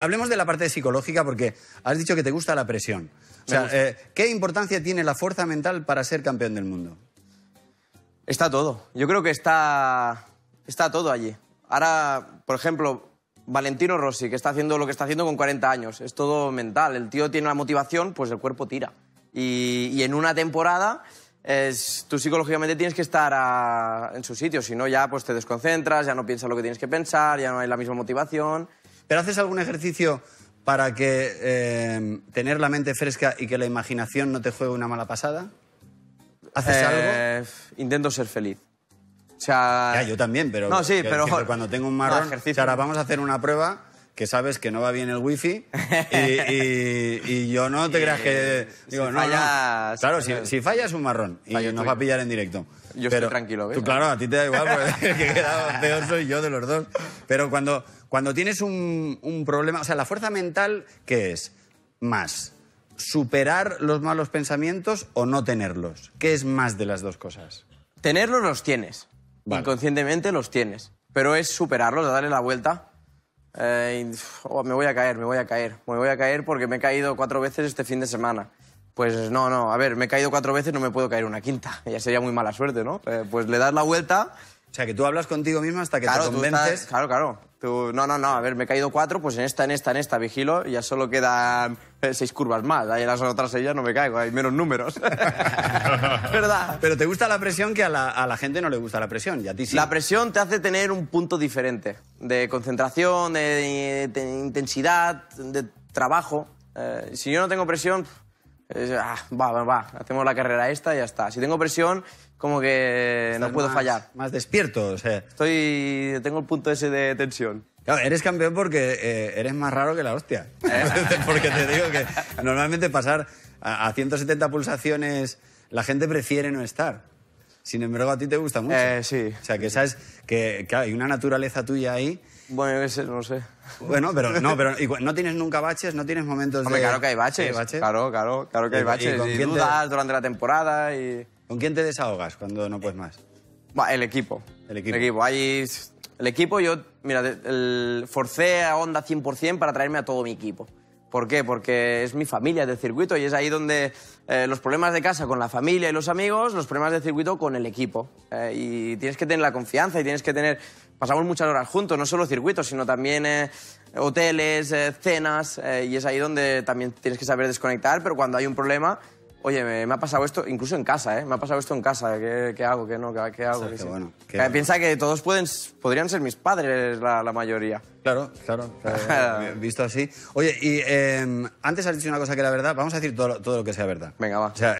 Hablemos de la parte psicológica porque has dicho que te gusta la presión. Eh, ¿qué importancia tiene la fuerza mental para ser campeón del mundo? Está todo. Yo creo que está, está todo allí. Ahora, por ejemplo, Valentino Rossi, que está haciendo lo que está haciendo con 40 años. Es todo mental. El tío tiene la motivación, pues el cuerpo tira. Y, en una temporada tú psicológicamente tienes que estar en su sitio. Si no, ya pues te desconcentras, ya no piensas lo que tienes que pensar, ya no hay la misma motivación. ¿Pero haces algún ejercicio para que eh, tener la mente fresca y que la imaginación no te juegue una mala pasada? ¿Haces algo? Eh, intento ser feliz. O sea... yo también, pero... No, sí, pero... cuando tengo un marrón... o sea, ahora vamos a hacer una prueba que sabes que no va bien el wifi y, y, yo no te creas que... Digo, si no, Claro, si, si, falla un marrón y nos va a pillar en directo. Yo estoy tranquilo. ¿ves? Tú, claro, a ti te da igual, porque el que queda peor soy yo de los dos. Pero cuando, cuando tienes un, un problema... O sea, la fuerza mental, ¿qué es? Más superar los malos pensamientos o no tenerlos? ¿Qué es más de las dos cosas? Tenerlos los tienes. Inconscientemente los tienes. Pero es superarlos, darle la vuelta me voy a caer, me voy a caer, me voy a caer porque me he caído cuatro veces este fin de semana. Pues no, no, a ver, me he caído cuatro veces, no me puedo caer una quinta. Ya sería muy mala suerte, ¿no? Eh, pues le das la vuelta. O sea, que tú hablas contigo mismo hasta que te convences. claro, claro. no, no, no, a ver, me he caído cuatro, pues en esta, en esta, en esta, vigilo, ya solo quedan eh, seis curvas más. Ahí las otras seis no me caigo, hay menos números. ¿Verdad? Pero te gusta la presión que a la, gente no le gusta la presión, y ti sí. La presión te hace tener un punto diferente de concentración, de, intensidad, de trabajo. Eh, si yo no tengo presión, Ah, va, va, hacemos la carrera esta y ya está. Si tengo presión, como que no puedo fallar. Más despierto, o sea. Estoy, tengo el punto ese de tensión. Claro, eres campeón porque eh, eres más raro que la hostia. Eh. porque te digo que normalmente pasar a 170 pulsaciones la gente prefiere no estar. Sin embargo, a ti te gusta mucho. Eh, sí. O sea, que sabes que, hay una naturaleza tuya ahí. Bueno, yo no sé. Bueno, pero no, pero no tienes nunca baches, no tienes momentos Hombre, claro que hay baches. Claro, claro, claro que hay baches. Y, con dudas durante la temporada y... ¿Con quién te desahogas cuando no puedes más? El equipo. El equipo. El equipo. yo, mira, el... forcé a Onda 100% para traerme a todo mi equipo. ¿Por qué? Porque es mi familia de circuito y es ahí donde eh, los problemas de casa con la familia y los amigos, los problemas de circuito con el equipo. Eh, y tienes que tener la confianza y tienes que tener... Pasamos muchas horas juntos, no solo circuitos, sino también eh, hoteles, cenas, y es ahí donde también tienes que saber desconectar, pero cuando hay un problema oye, me, ha pasado esto, incluso en casa, ¿eh? Me ha pasado esto en casa, ¿qué, hago, qué no, qué, hago? piensa que todos pueden, podrían ser mis padres, la, mayoría. Claro, claro, eh, visto así. Oye, y em, antes has dicho una cosa que era verdad, vamos a decir todo, todo lo que sea verdad. Venga, va.